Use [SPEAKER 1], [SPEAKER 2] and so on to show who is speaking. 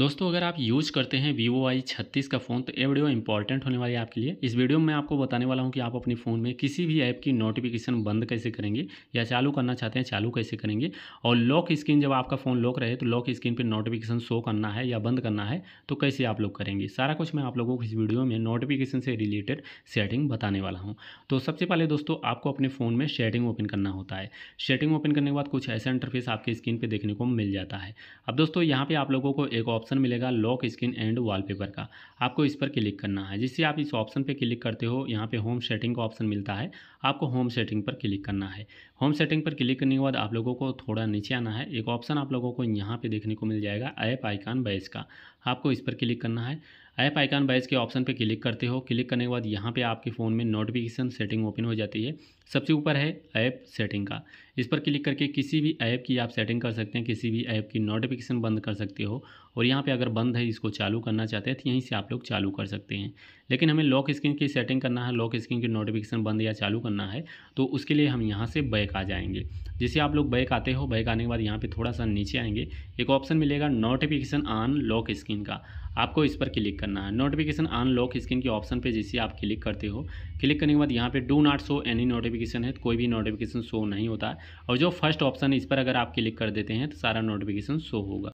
[SPEAKER 1] दोस्तों अगर आप यूज़ करते हैं वीवो आई छत्तीस का फ़ोन तो ये वीडियो इंपॉर्टेंट होने वाली है आपके लिए इस वीडियो में मैं आपको बताने वाला हूँ कि आप अपने फ़ोन में किसी भी ऐप की नोटिफिकेशन बंद कैसे करेंगे या चालू करना चाहते हैं चालू कैसे करेंगे और लॉक स्क्रीन जब आपका फ़ोन लॉक रहे तो लॉक स्क्रीन पर नोटिफिकेशन शो करना है या बंद करना है तो कैसे आप लोग करेंगे सारा कुछ मैं आप लोगों को इस वीडियो में नोटिफिकेशन से रिलेटेड सेटिंग बताने वाला हूँ तो सबसे पहले दोस्तों आपको अपने फ़ोन में शेटिंग ओपन करना होता है शेटिंग ओपन करने के बाद कुछ ऐसा इंटरफेस आपके स्क्रीन पर देखने को मिल जाता है अब दोस्तों यहाँ पर आप लोगों को एक ऑप्शन ऑप्शन मिलेगा लॉक स्क्रीन एंड वॉलपेपर का आपको इस पर क्लिक करना है जिससे आप इस ऑप्शन पर क्लिक करते हो यहाँ पे होम सेटिंग का ऑप्शन मिलता है आपको होम सेटिंग पर क्लिक करना है होम सेटिंग पर क्लिक करने के बाद आप लोगों को थोड़ा नीचे आना है एक ऑप्शन आप लोगों को यहाँ पर देखने को मिल जाएगा ऐप आइकान बैस का आपको इस पर क्लिक करना है ऐप आइकान बाइज के ऑप्शन पर क्लिक करते हो क्लिक करने के बाद यहाँ पर आपके फ़ोन में नोटिफिकेशन सेटिंग ओपन हो जाती है सबसे ऊपर है ऐप सेटिंग का इस पर क्लिक करके किसी भी ऐप की आप सेटिंग कर सकते हैं किसी भी ऐप की नोटिफिकेशन बंद कर सकते हो और यहाँ पे अगर बंद है इसको चालू करना चाहते हैं तो यहीं से आप लोग चालू कर सकते हैं लेकिन हमें लॉक स्क्रीन की सेटिंग करना है लॉक स्क्रीन की नोटिफिकेशन बंद या चालू करना है तो उसके लिए हम यहाँ से बैक आ जाएंगे जैसे आप लोग बैक आते हो बैक आने के बाद यहाँ पर थोड़ा सा नीचे आएंगे एक ऑप्शन मिलेगा नोटिफिकेशन ऑन लॉक स्क्रीन का आपको इस पर क्लिक करना है नोटिफिकेशन अनलॉक स्क्रीन के ऑप्शन पे जैसे आप क्लिक करते हो क्लिक करने के बाद यहाँ पे do not show any notification है तो कोई भी नोटिफिकेशन शो नहीं होता और जो फर्स्ट ऑप्शन है इस पर अगर आप क्लिक कर देते हैं तो सारा नोटिफिकेशन शो होगा